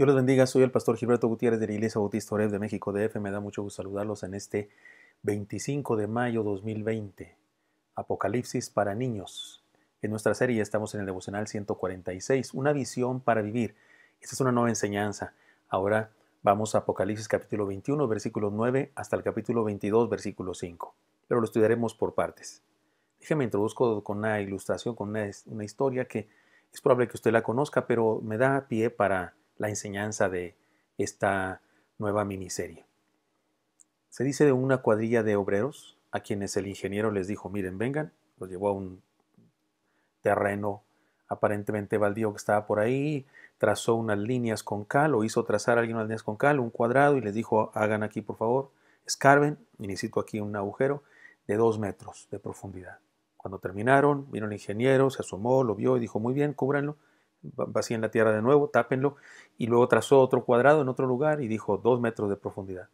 Dios los bendiga, soy el pastor Gilberto Gutiérrez de la Iglesia Bautista Oreb de México DF. Me da mucho gusto saludarlos en este 25 de mayo 2020, Apocalipsis para niños. En nuestra serie estamos en el devocional 146, una visión para vivir. Esta es una nueva enseñanza. Ahora vamos a Apocalipsis capítulo 21, versículo 9 hasta el capítulo 22, versículo 5. Pero lo estudiaremos por partes. Déjeme introduzco con una ilustración, con una historia que es probable que usted la conozca, pero me da pie para la enseñanza de esta nueva miniserie. Se dice de una cuadrilla de obreros a quienes el ingeniero les dijo, miren, vengan, los llevó a un terreno aparentemente baldío que estaba por ahí, trazó unas líneas con cal o hizo trazar alguien unas líneas con cal, un cuadrado, y les dijo, hagan aquí por favor, escarben, y necesito aquí un agujero de dos metros de profundidad. Cuando terminaron, vino el ingeniero, se asomó, lo vio y dijo, muy bien, cúbranlo vacíen la tierra de nuevo, tápenlo, y luego trazó otro cuadrado en otro lugar y dijo dos metros de profundidad.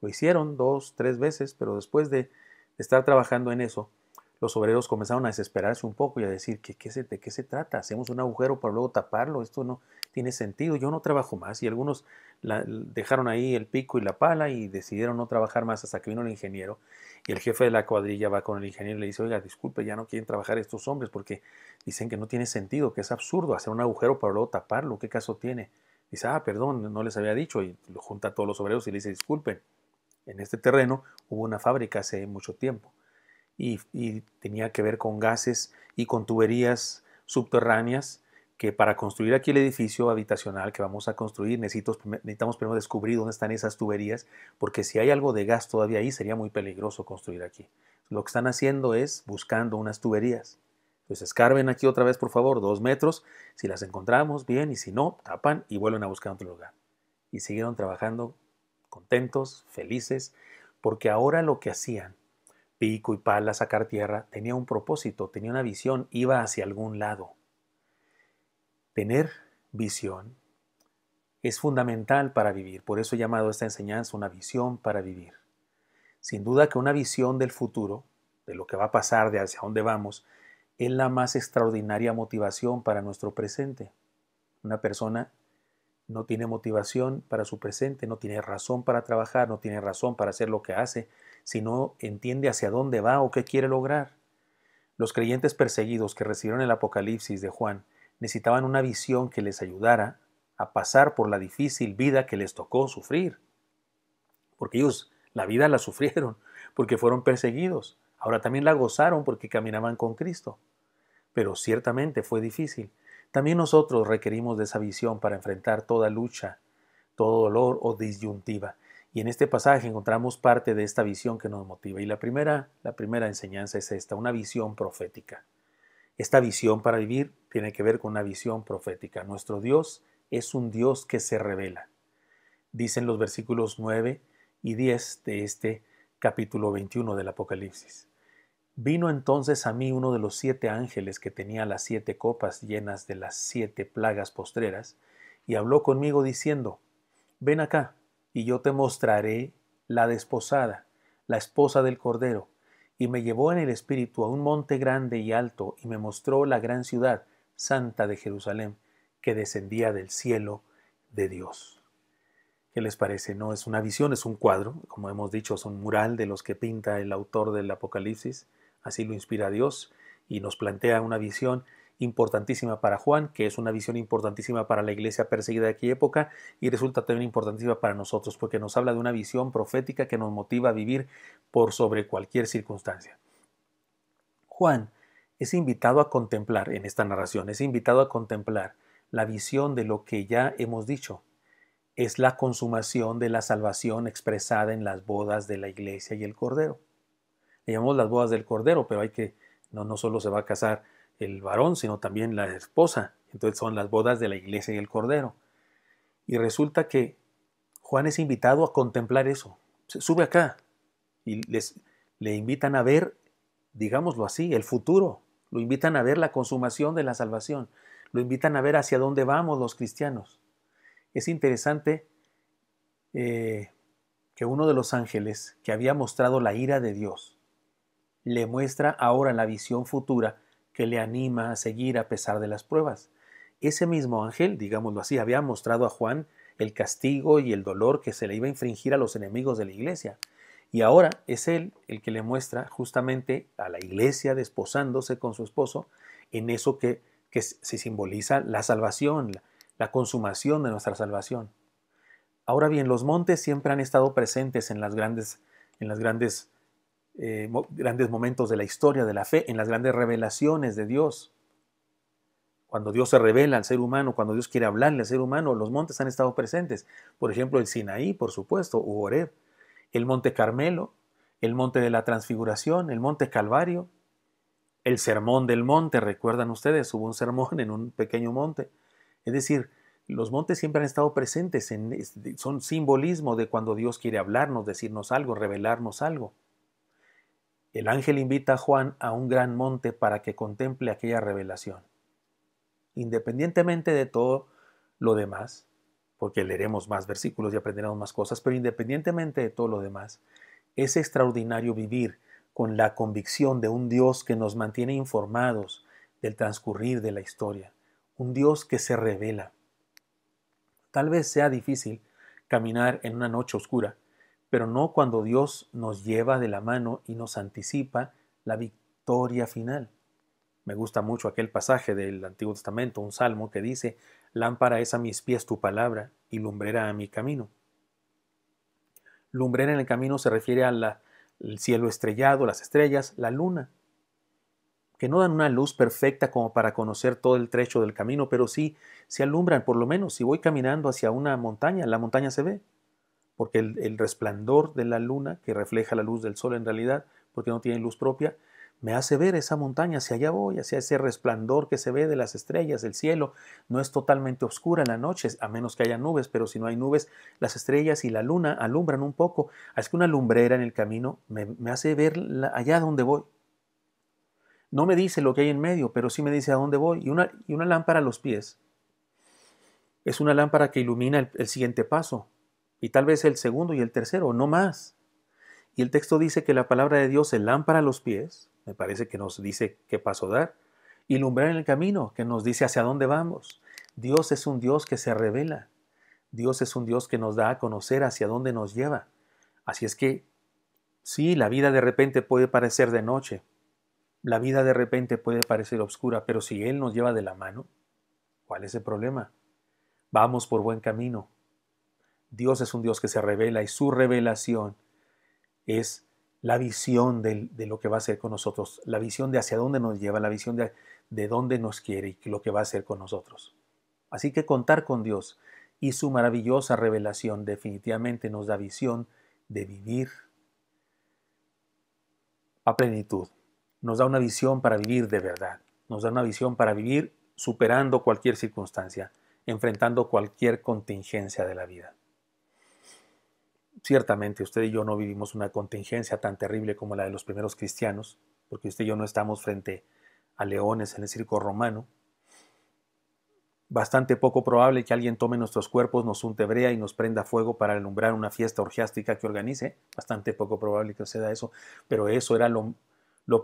Lo hicieron dos, tres veces, pero después de estar trabajando en eso, los obreros comenzaron a desesperarse un poco y a decir, que ¿de qué se trata? Hacemos un agujero para luego taparlo, esto no tiene sentido, yo no trabajo más. Y algunos dejaron ahí el pico y la pala y decidieron no trabajar más hasta que vino el ingeniero. Y el jefe de la cuadrilla va con el ingeniero y le dice, oiga, disculpe, ya no quieren trabajar estos hombres porque dicen que no tiene sentido, que es absurdo hacer un agujero para luego taparlo, ¿qué caso tiene? Dice, ah, perdón, no les había dicho, y lo junta a todos los obreros y le dice, disculpen, en este terreno hubo una fábrica hace mucho tiempo y, tenía que ver con gases y con tuberías subterráneas que para construir aquí el edificio habitacional que vamos a construir necesitamos primero descubrir dónde están esas tuberías, porque si hay algo de gas todavía ahí sería muy peligroso construir aquí. Lo que están haciendo es buscando unas tuberías. Pues escarben aquí otra vez, por favor, dos metros. Si las encontramos, bien, y si no, tapan y vuelven a buscar otro lugar. Y siguieron trabajando contentos, felices, porque ahora lo que hacían pico y pala, sacar tierra, tenía un propósito, tenía una visión, iba hacia algún lado. Tener visión es fundamental para vivir, por eso he llamado esta enseñanza una visión para vivir. Sin duda que una visión del futuro, de lo que va a pasar, de hacia dónde vamos, es la más extraordinaria motivación para nuestro presente. Una persona no tiene motivación para su presente, no tiene razón para trabajar, no tiene razón para hacer lo que hace, si no entiende hacia dónde va o qué quiere lograr. Los creyentes perseguidos que recibieron el Apocalipsis de Juan necesitaban una visión que les ayudara a pasar por la difícil vida que les tocó sufrir. Porque ellos la vida la sufrieron, porque fueron perseguidos. Ahora también la gozaron porque caminaban con Cristo. Pero ciertamente fue difícil. También nosotros requerimos de esa visión para enfrentar toda lucha, todo dolor o disyuntiva. Y en este pasaje encontramos parte de esta visión que nos motiva. Y la primera, la primera enseñanza es esta, una visión profética. Esta visión para vivir tiene que ver con una visión profética. Nuestro Dios es un Dios que se revela. Dicen los versículos 9 y 10 de este capítulo 21 del Apocalipsis. Vino entonces a mí uno de los siete ángeles que tenía las siete copas llenas de las siete plagas postreras, y habló conmigo diciendo, Ven acá, y yo te mostraré la desposada, la esposa del Cordero. Y me llevó en el espíritu a un monte grande y alto, y me mostró la gran ciudad, santa de Jerusalén, que descendía del cielo de Dios. ¿Qué les parece? No es una visión, es un cuadro, como hemos dicho, es un mural de los que pinta el autor del Apocalipsis, así lo inspira Dios y nos plantea una visión importantísima para Juan, que es una visión importantísima para la iglesia perseguida de aquella época y resulta también importantísima para nosotros porque nos habla de una visión profética que nos motiva a vivir por sobre cualquier circunstancia. Juan es invitado a contemplar en esta narración, es invitado a contemplar la visión de lo que ya hemos dicho. Es la consumación de la salvación expresada en las bodas de la iglesia y el Cordero. Le llamamos las bodas del Cordero, pero hay que no, no solo se va a casar el varón, sino también la esposa. Entonces son las bodas de la iglesia y el cordero. Y resulta que Juan es invitado a contemplar eso. Se sube acá y les, le invitan a ver, digámoslo así, el futuro. Lo invitan a ver la consumación de la salvación. Lo invitan a ver hacia dónde vamos los cristianos. Es interesante eh, que uno de los ángeles que había mostrado la ira de Dios le muestra ahora la visión futura que le anima a seguir a pesar de las pruebas. Ese mismo ángel, digámoslo así, había mostrado a Juan el castigo y el dolor que se le iba a infringir a los enemigos de la iglesia. Y ahora es él el que le muestra justamente a la iglesia desposándose con su esposo en eso que, se simboliza la salvación, la, consumación de nuestra salvación. Ahora bien, los montes siempre han estado presentes en las grandes, en las grandes eh, grandes momentos de la historia de la fe, en las grandes revelaciones de Dios. Cuando Dios se revela al ser humano, cuando Dios quiere hablarle al ser humano, los montes han estado presentes. Por ejemplo, el Sinaí, por supuesto, u el monte Carmelo, el monte de la Transfiguración, el monte Calvario, el sermón del monte, recuerdan ustedes, hubo un sermón en un pequeño monte. Es decir, los montes siempre han estado presentes, son simbolismo de cuando Dios quiere hablarnos, decirnos algo, revelarnos algo. El ángel invita a Juan a un gran monte para que contemple aquella revelación. Independientemente de todo lo demás, porque leeremos más versículos y aprenderemos más cosas, pero independientemente de todo lo demás, es extraordinario vivir con la convicción de un Dios que nos mantiene informados del transcurrir de la historia, un Dios que se revela. Tal vez sea difícil caminar en una noche oscura, pero no cuando Dios nos lleva de la mano y nos anticipa la victoria final. Me gusta mucho aquel pasaje del Antiguo Testamento, un salmo que dice, Lámpara es a mis pies tu palabra y lumbrera a mi camino. Lumbrera en el camino se refiere al cielo estrellado, las estrellas, la luna, que no dan una luz perfecta como para conocer todo el trecho del camino, pero sí se alumbran, por lo menos si voy caminando hacia una montaña, la montaña se ve porque el, resplandor de la luna, que refleja la luz del sol en realidad, porque no tiene luz propia, me hace ver esa montaña, hacia allá voy, hacia ese resplandor que se ve de las estrellas, el cielo. No es totalmente oscura en la noche, a menos que haya nubes, pero si no hay nubes, las estrellas y la luna alumbran un poco. Es que una lumbrera en el camino me, hace ver allá donde voy. No me dice lo que hay en medio, pero sí me dice a dónde voy. Y una, lámpara a los pies. Es una lámpara que ilumina el siguiente paso, y tal vez el segundo y el tercero, no más. Y el texto dice que la palabra de Dios se lámpara a los pies, me parece que nos dice qué paso dar, y en el camino, que nos dice hacia dónde vamos. Dios es un Dios que se revela. Dios es un Dios que nos da a conocer hacia dónde nos lleva. Así es que, sí, la vida de repente puede parecer de noche, la vida de repente puede parecer oscura, pero si Él nos lleva de la mano, ¿cuál es el problema? Vamos por buen camino, Dios es un Dios que se revela y su revelación es la visión de, lo que va a hacer con nosotros, la visión de hacia dónde nos lleva, la visión de, de dónde nos quiere y lo que va a hacer con nosotros. Así que contar con Dios y su maravillosa revelación definitivamente nos da visión de vivir a plenitud. Nos da una visión para vivir de verdad. Nos da una visión para vivir superando cualquier circunstancia, enfrentando cualquier contingencia de la vida ciertamente usted y yo no vivimos una contingencia tan terrible como la de los primeros cristianos, porque usted y yo no estamos frente a leones en el circo romano. Bastante poco probable que alguien tome nuestros cuerpos, nos untebrea y nos prenda fuego para alumbrar una fiesta orgiástica que organice. Bastante poco probable que suceda eso, pero eso era lo,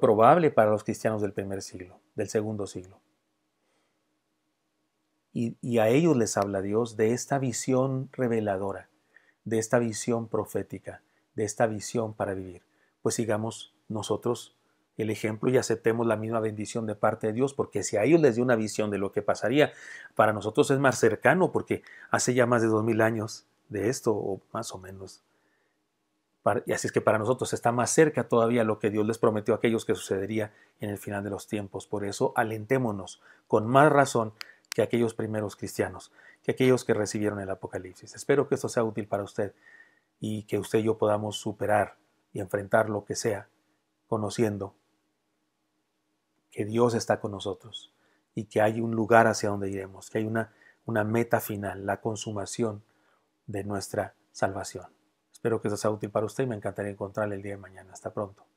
probable para los cristianos del primer siglo, del segundo siglo. y a ellos les habla Dios de esta visión reveladora de esta visión profética, de esta visión para vivir. Pues sigamos nosotros el ejemplo y aceptemos la misma bendición de parte de Dios, porque si a ellos les dio una visión de lo que pasaría, para nosotros es más cercano, porque hace ya más de dos mil años de esto, o más o menos. Y así es que para nosotros está más cerca todavía lo que Dios les prometió a aquellos que sucedería en el final de los tiempos. Por eso alentémonos con más razón que aquellos primeros cristianos, que aquellos que recibieron el Apocalipsis. Espero que esto sea útil para usted y que usted y yo podamos superar y enfrentar lo que sea, conociendo que Dios está con nosotros y que hay un lugar hacia donde iremos, que hay una, una meta final, la consumación de nuestra salvación. Espero que esto sea útil para usted y me encantaría encontrarle el día de mañana. Hasta pronto.